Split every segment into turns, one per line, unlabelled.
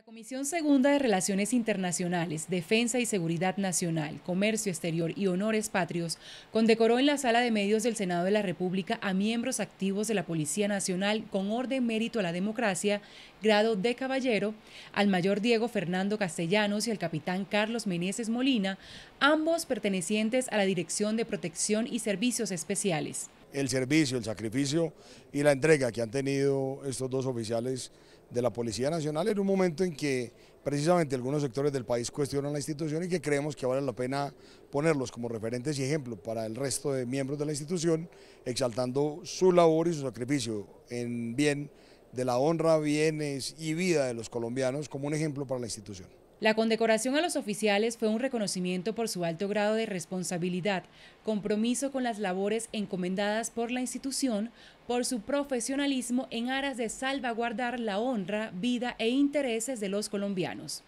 La Comisión Segunda de Relaciones Internacionales, Defensa y Seguridad Nacional, Comercio Exterior y Honores Patrios condecoró en la Sala de Medios del Senado de la República a miembros activos de la Policía Nacional con Orden Mérito a la Democracia, grado de caballero, al mayor Diego Fernando Castellanos y al capitán Carlos Meneses Molina, ambos pertenecientes a la Dirección de Protección y Servicios Especiales
el servicio, el sacrificio y la entrega que han tenido estos dos oficiales de la Policía Nacional en un momento en que precisamente algunos sectores del país cuestionan la institución y que creemos que vale la pena ponerlos como referentes y ejemplo para el resto de miembros de la institución, exaltando su labor y su sacrificio en bien de la honra, bienes y vida de los colombianos como un ejemplo para la institución.
La condecoración a los oficiales fue un reconocimiento por su alto grado de responsabilidad, compromiso con las labores encomendadas por la institución, por su profesionalismo en aras de salvaguardar la honra, vida e intereses de los colombianos.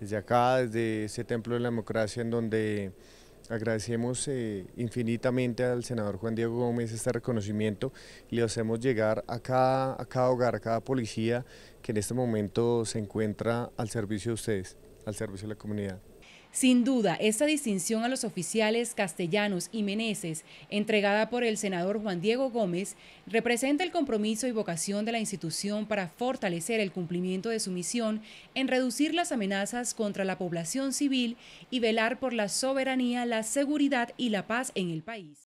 Desde acá, desde ese templo de la democracia en donde Agradecemos eh, infinitamente al senador Juan Diego Gómez este reconocimiento y le hacemos llegar a cada, a cada hogar, a cada policía que en este momento se encuentra al servicio de ustedes, al servicio de la comunidad.
Sin duda, esta distinción a los oficiales castellanos y meneses, entregada por el senador Juan Diego Gómez, representa el compromiso y vocación de la institución para fortalecer el cumplimiento de su misión en reducir las amenazas contra la población civil y velar por la soberanía, la seguridad y la paz en el país.